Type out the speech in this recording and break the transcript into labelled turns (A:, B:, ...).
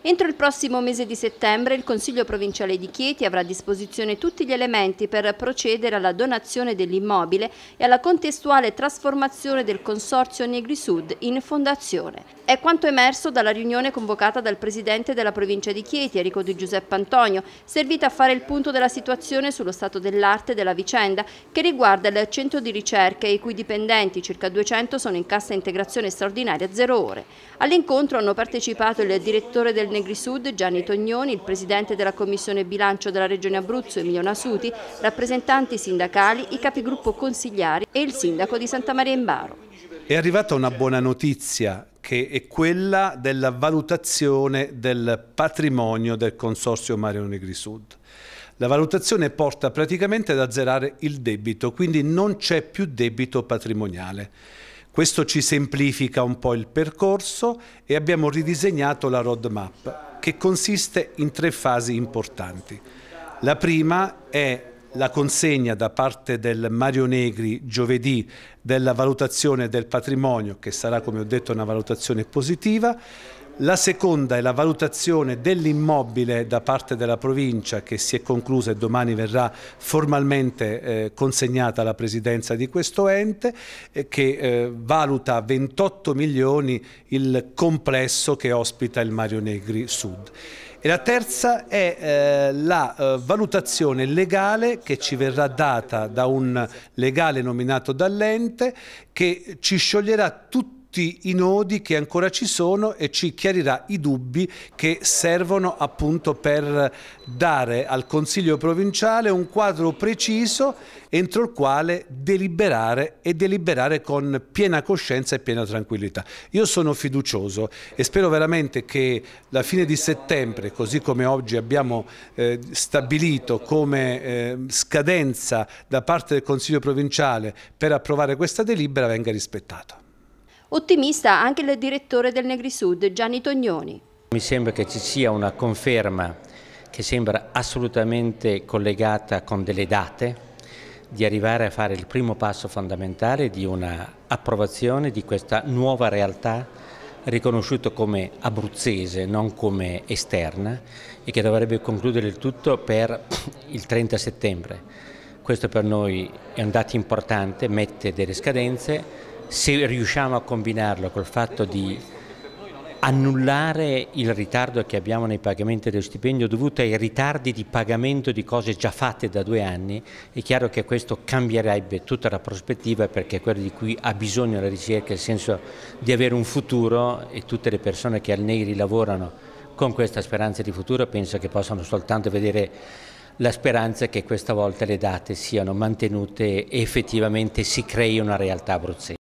A: Entro il prossimo mese di settembre il Consiglio provinciale di Chieti avrà a disposizione tutti gli elementi per procedere alla donazione dell'immobile e alla contestuale trasformazione del Consorzio Negri Sud in fondazione. È quanto emerso dalla riunione convocata dal Presidente della provincia di Chieti, Enrico Di Giuseppe Antonio, servita a fare il punto della situazione sullo stato dell'arte della vicenda che riguarda il centro di ricerca e i cui dipendenti, circa 200, sono in cassa integrazione straordinaria a zero ore. All'incontro hanno partecipato il direttore del del Sud, Gianni Tognoni, il presidente della Commissione Bilancio della Regione Abruzzo, Emilio Nasuti, rappresentanti sindacali, i capigruppo consigliari e il sindaco di Santa Maria in Baro.
B: È arrivata una buona notizia che è quella della valutazione del patrimonio del consorzio Mario Negri Sud. La valutazione porta praticamente ad azzerare il debito, quindi non c'è più debito patrimoniale. Questo ci semplifica un po' il percorso e abbiamo ridisegnato la roadmap che consiste in tre fasi importanti. La prima è la consegna da parte del Mario Negri giovedì della valutazione del patrimonio, che sarà come ho detto una valutazione positiva, la seconda è la valutazione dell'immobile da parte della provincia che si è conclusa e domani verrà formalmente eh, consegnata alla presidenza di questo ente eh, che eh, valuta 28 milioni il complesso che ospita il Mario Negri Sud. E la terza è eh, la eh, valutazione legale che ci verrà data da un legale nominato dall'ente che ci scioglierà tutti tutti i nodi che ancora ci sono e ci chiarirà i dubbi che servono appunto per dare al Consiglio provinciale un quadro preciso entro il quale deliberare e deliberare con piena coscienza e piena tranquillità. Io sono fiducioso e spero veramente che la fine di settembre, così come oggi abbiamo eh, stabilito come eh, scadenza da parte del Consiglio provinciale per approvare questa delibera,
C: venga rispettata.
A: Ottimista anche il direttore del Negrisud, Gianni Tognoni.
C: Mi sembra che ci sia una conferma che sembra assolutamente collegata con delle date di arrivare a fare il primo passo fondamentale di un'approvazione di questa nuova realtà riconosciuta come abruzzese, non come esterna e che dovrebbe concludere il tutto per il 30 settembre. Questo per noi è un dato importante, mette delle scadenze, se riusciamo a combinarlo col fatto di annullare il ritardo che abbiamo nei pagamenti dello stipendio dovuto ai ritardi di pagamento di cose già fatte da due anni, è chiaro che questo cambierebbe tutta la prospettiva perché è quello di cui ha bisogno la ricerca, nel senso di avere un futuro e tutte le persone che al Neiri lavorano con questa speranza di futuro penso che possano soltanto vedere la speranza che questa volta le date siano mantenute e effettivamente si crei una realtà abruzzese.